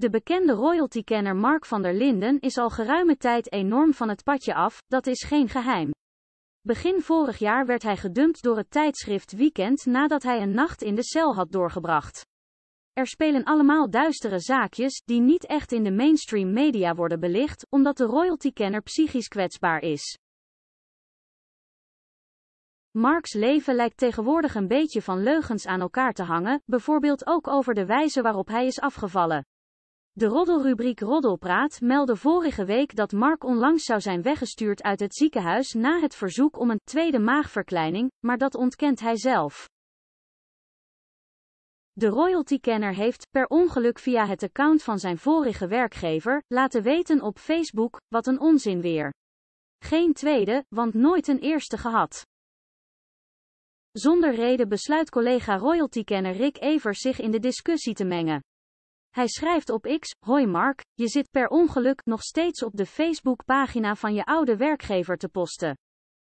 De bekende royaltykenner Mark van der Linden is al geruime tijd enorm van het padje af, dat is geen geheim. Begin vorig jaar werd hij gedumpt door het tijdschrift Weekend nadat hij een nacht in de cel had doorgebracht. Er spelen allemaal duistere zaakjes, die niet echt in de mainstream media worden belicht, omdat de royaltykenner psychisch kwetsbaar is. Marks leven lijkt tegenwoordig een beetje van leugens aan elkaar te hangen, bijvoorbeeld ook over de wijze waarop hij is afgevallen. De roddelrubriek Roddelpraat meldde vorige week dat Mark onlangs zou zijn weggestuurd uit het ziekenhuis na het verzoek om een tweede maagverkleining, maar dat ontkent hij zelf. De royaltykenner heeft, per ongeluk via het account van zijn vorige werkgever, laten weten op Facebook, wat een onzin weer. Geen tweede, want nooit een eerste gehad. Zonder reden besluit collega royaltykenner Rick Evers zich in de discussie te mengen. Hij schrijft op X, hoi Mark, je zit per ongeluk nog steeds op de Facebookpagina van je oude werkgever te posten.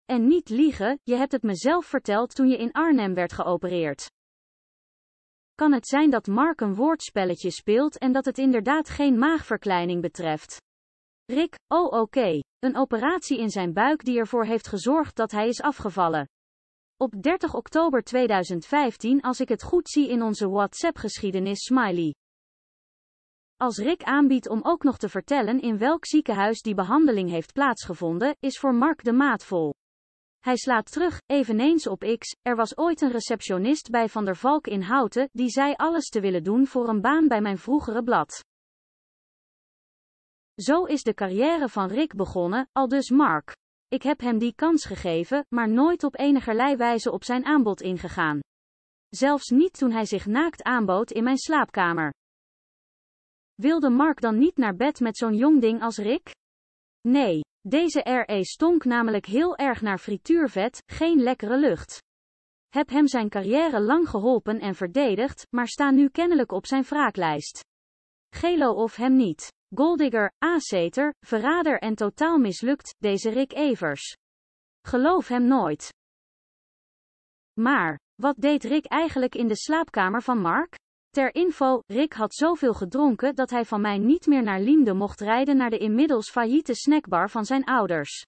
En niet liegen, je hebt het mezelf verteld toen je in Arnhem werd geopereerd. Kan het zijn dat Mark een woordspelletje speelt en dat het inderdaad geen maagverkleining betreft? Rick, oh oké, een operatie in zijn buik die ervoor heeft gezorgd dat hij is afgevallen. Op 30 oktober 2015 als ik het goed zie in onze WhatsApp-geschiedenis smiley. Als Rick aanbiedt om ook nog te vertellen in welk ziekenhuis die behandeling heeft plaatsgevonden, is voor Mark de maat vol. Hij slaat terug, eveneens op X. Er was ooit een receptionist bij Van der Valk in Houten, die zei alles te willen doen voor een baan bij mijn vroegere blad. Zo is de carrière van Rick begonnen, al dus Mark. Ik heb hem die kans gegeven, maar nooit op enigerlei wijze op zijn aanbod ingegaan. Zelfs niet toen hij zich naakt aanbood in mijn slaapkamer. Wilde Mark dan niet naar bed met zo'n jong ding als Rick? Nee. Deze RE stonk namelijk heel erg naar frituurvet, geen lekkere lucht. Heb hem zijn carrière lang geholpen en verdedigd, maar sta nu kennelijk op zijn wraaklijst. Gelo of hem niet. Goldigger, aceter, verrader en totaal mislukt, deze Rick Evers. Geloof hem nooit. Maar, wat deed Rick eigenlijk in de slaapkamer van Mark? Ter info, Rick had zoveel gedronken dat hij van mij niet meer naar Liemde mocht rijden naar de inmiddels failliete snackbar van zijn ouders.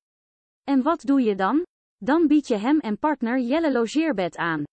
En wat doe je dan? Dan bied je hem en partner Jelle logeerbed aan.